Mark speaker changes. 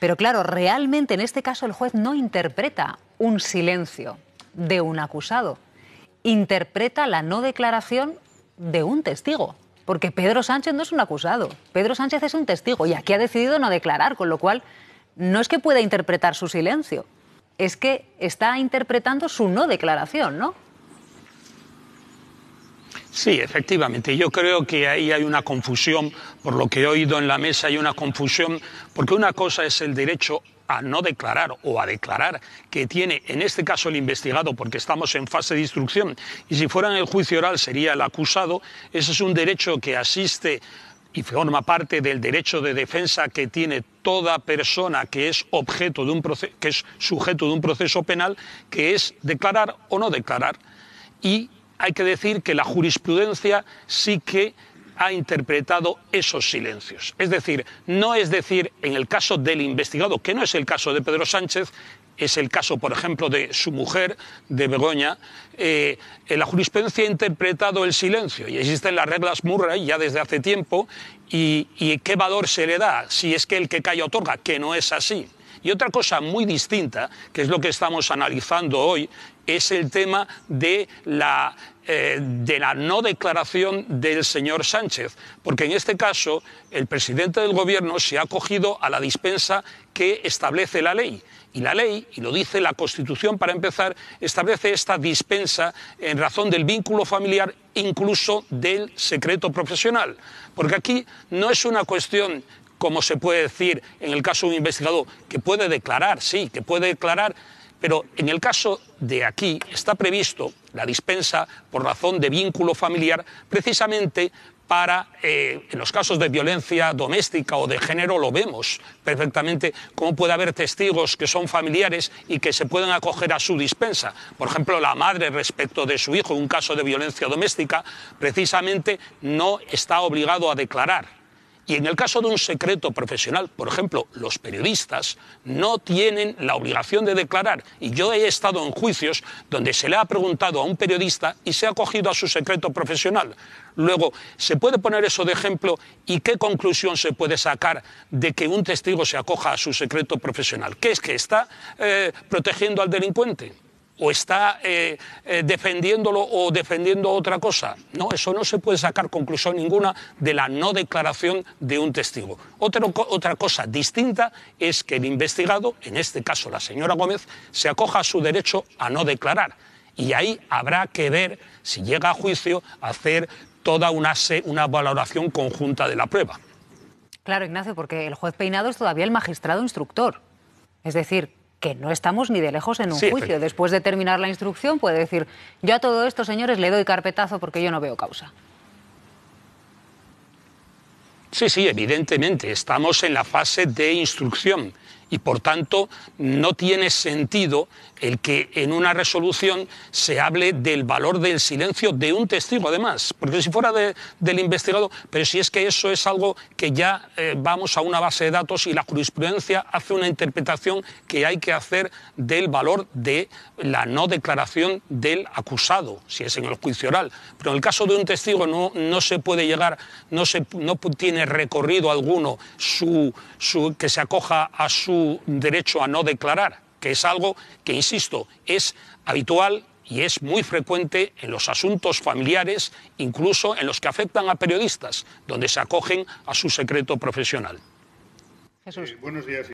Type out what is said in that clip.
Speaker 1: Pero claro, realmente en este caso el juez no interpreta un silencio de un acusado, interpreta la no declaración de un testigo. Porque Pedro Sánchez no es un acusado, Pedro Sánchez es un testigo y aquí ha decidido no declarar, con lo cual no es que pueda interpretar su silencio, es que está interpretando su no declaración, ¿no?
Speaker 2: Sí, efectivamente. Yo creo que ahí hay una confusión, por lo que he oído en la mesa hay una confusión, porque una cosa es el derecho a no declarar o a declarar que tiene, en este caso, el investigado, porque estamos en fase de instrucción, y si fuera en el juicio oral sería el acusado, ese es un derecho que asiste y forma parte del derecho de defensa que tiene toda persona que es objeto de un que es sujeto de un proceso penal, que es declarar o no declarar. Y hay que decir que la jurisprudencia sí que ha interpretado esos silencios. Es decir, no es decir en el caso del investigado, que no es el caso de Pedro Sánchez, es el caso, por ejemplo, de su mujer, de Begoña, eh, la jurisprudencia ha interpretado el silencio y existen las reglas Murray ya desde hace tiempo y, y qué valor se le da si es que el que calla otorga, que no es así. Y otra cosa muy distinta, que es lo que estamos analizando hoy, es el tema de la, eh, no declaración del señor Sánchez, porque en este caso el presidente del Gobierno se ha acogido a la dispensa que establece la ley. Y la ley, y lo dice la Constitución para empezar, establece esta dispensa en razón del vínculo familiar, incluso del secreto profesional. Porque aquí no es una cuestión como se puede decir en el caso de un investigador, que puede declarar, sí, que puede declarar, pero en el caso de aquí está previsto la dispensa por razón de vínculo familiar precisamente para, eh, en los casos de violencia doméstica o de género, lo vemos perfectamente, cómo puede haber testigos que son familiares y que se pueden acoger a su dispensa. Por ejemplo, la madre respecto de su hijo en un caso de violencia doméstica, precisamente no está obligado a declarar y en el caso de un secreto profesional, por ejemplo, los periodistas no tienen la obligación de declarar. Y yo he estado en juicios donde se le ha preguntado a un periodista y se ha acogido a su secreto profesional. Luego, ¿se puede poner eso de ejemplo y qué conclusión se puede sacar de que un testigo se acoja a su secreto profesional? ¿Qué es que está eh, protegiendo al delincuente? o está eh, eh, defendiéndolo o defendiendo otra cosa. No, eso no se puede sacar conclusión ninguna de la no declaración de un testigo. Otra, otra cosa distinta es que el investigado, en este caso la señora Gómez, se acoja a su derecho a no declarar. Y ahí habrá que ver, si llega a juicio, hacer toda una, una valoración conjunta de la prueba.
Speaker 1: Claro, Ignacio, porque el juez peinado es todavía el magistrado instructor. Es decir, que no estamos ni de lejos en un juicio. Después de terminar la instrucción puede decir, yo a todo esto, señores, le doy carpetazo porque yo no veo causa.
Speaker 2: Sí, sí, evidentemente, estamos en la fase de instrucción y por tanto no tiene sentido el que en una resolución se hable del valor del silencio de un testigo, además, porque si fuera del investigado, pero si es que eso es algo que ya eh, vamos a una base de datos y la jurisprudencia hace una interpretación que hay que hacer del valor de la no declaración del acusado, si es en el juicio oral. Pero en el caso de un testigo no, no se puede llegar, no, se, no tiene recorrido alguno su, su, que se acoja a su derecho a no declarar, que es algo que, insisto, es habitual y es muy frecuente en los asuntos familiares, incluso en los que afectan a periodistas, donde se acogen a su secreto profesional.
Speaker 1: Eh, buenos días.